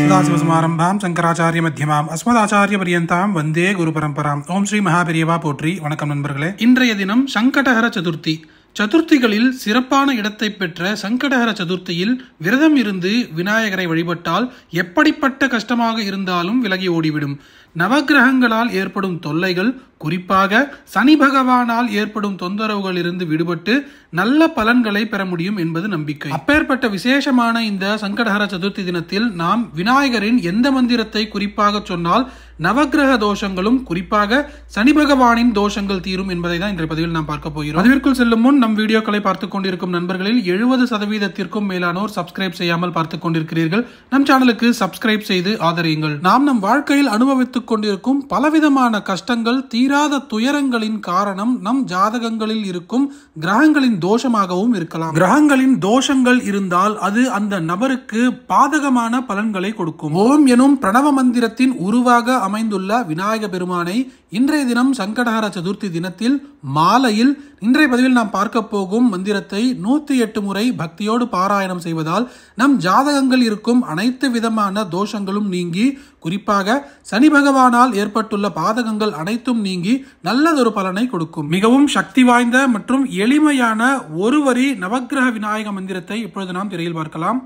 சதாசிவசமாரம்பாம் சங்கராச்சாரிய மத்தியமாம் அஸ்மதாச்சாரிய பரியந்தாம் வந்தே குரு பரம்பராம் ஓம் ஸ்ரீ மகாபெரியவா போற்றி வணக்கம் நண்பர்களே இன்றைய தினம் சங்கடஹர சதுர்த்தி சதுர்த்திகளில் சிறப்பான இடத்தை பெற்ற சங்கடகர சதுர்த்தியில் விரதம் இருந்து விநாயகரை வழிபட்டால் எப்படிப்பட்ட கஷ்டமாக இருந்தாலும் விலகி ஓடிவிடும் நவகிரகங்களால் ஏற்படும் தொல்லைகள் குறிப்பாக சனி பகவானால் ஏற்படும் தொந்தரவுகளிலிருந்து விடுபட்டு நல்ல பலன்களை பெற முடியும் என்பது நம்பிக்கை அப்பேற்பட்ட விசேஷமான இந்த சங்கடஹர சதுர்த்தி தினத்தில் நாம் விநாயகரின் எந்த மந்திரத்தை குறிப்பாக சொன்னால் நவகிரக தோஷங்களும் குறிப்பாக சனி பகவானின் தோஷங்கள் தீரும் என்பதை தான் இன்றைய பதிவில் நாம் பார்க்க போகிறோம் அதுவிற்குள் செல்லும் முன் நம் வீடியோக்களை பார்த்து கொண்டிருக்கும் நண்பர்களில் எழுபது சதவீதத்திற்கும் மேலானோர் சப்ஸ்கிரைப் செய்யாமல் பார்த்து கொண்டிருக்கிறீர்கள் நம் சேனலுக்கு சப்ஸ்கிரைப் செய்து ஆதரியுங்கள் நாம் நம் வாழ்க்கையில் அனுபவித்துக் கொண்டிருக்கும் பலவிதமான கஷ்டங்கள் தீராத துயரங்களின் காரணம் நம் ஜாதகங்களில் இருக்கும் கிரகங்களின் தோஷமாகவும் இருக்கலாம் கிரகங்களின் தோஷங்கள் இருந்தால் அது அந்த நபருக்கு பாதகமான பலன்களை கொடுக்கும் ஓம் எனும் பிரணவ மந்திரத்தின் உருவாக அமைந்துள்ள விநாயக பெருமானை இன்றைய தினம் சங்கடஹர சதுர்த்தி தினத்தில் மாலையில் இன்றைய பதிவில் நாம் பார்க்க போகும் மந்திரத்தை நூத்தி எட்டு முறை பக்தியோடு பாராயணம் செய்வதால் நம் ஜாதகங்கள் இருக்கும் அனைத்து விதமான தோஷங்களும் நீங்கி குறிப்பாக சனி பகவானால் ஏற்பட்டுள்ள பாதகங்கள் அனைத்தும் நீங்கி நல்லதொரு பலனை கொடுக்கும் மிகவும் சக்தி வாய்ந்த மற்றும் எளிமையான ஒருவரி நவக்கிரக விநாயக மந்திரத்தை இப்பொழுது நாம் திரையில் பார்க்கலாம்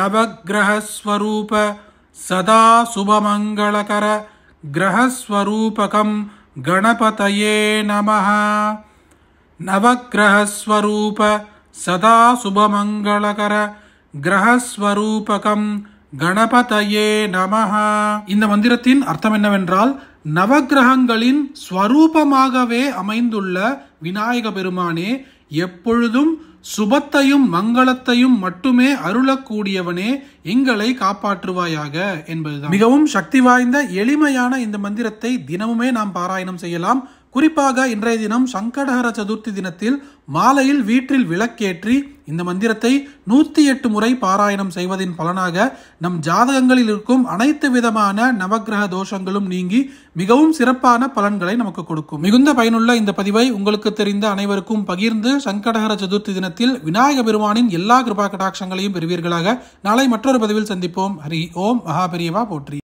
நவக்கிரக ஸ்வரூப சதா சுபமங்களகர கிரகஸ்வரூபகம் கணபதையே நம நவகிரகஸ்வரூப சதா சுபமங்களகர கிரகஸ்வரூபகம் கணபதையே நம இந்த மந்திரத்தின் அர்த்தம் என்னவென்றால் நவகிரகங்களின் ஸ்வரூபமாகவே அமைந்துள்ள விநாயக பெருமானே எப்பொழுதும் சுபத்தையும் மங்களத்தையும் மட்டுமே அருளக்கூடியவனே எங்களை காப்பாற்றுவாயாக என்பதுதான் மிகவும் சக்தி வாய்ந்த எளிமையான இந்த மந்திரத்தை தினமுமே நாம் பாராயணம் செய்யலாம் குறிப்பாக இன்றைய தினம் சங்கடஹர சதுர்த்தி தினத்தில் மாலையில் வீட்டில் விளக்கேற்றி இந்த மந்திரத்தை நூற்றி எட்டு முறை பாராயணம் செய்வதின் பலனாக நம் ஜாதகங்களில் இருக்கும் அனைத்து விதமான நவகிரக தோஷங்களும் நீங்கி மிகவும் சிறப்பான பலன்களை நமக்கு கொடுக்கும் மிகுந்த பயனுள்ள இந்த பதிவை உங்களுக்கு தெரிந்த அனைவருக்கும் பகிர்ந்து சங்கடகர சதுர்த்தி தினத்தில் விநாயக பெருமானின் எல்லா கிருபா கடாட்சங்களையும் பெறுவீர்களாக நாளை மற்றொரு பதிவில் சந்திப்போம் ஹரி ஓம் மகாபெரியவா போற்றி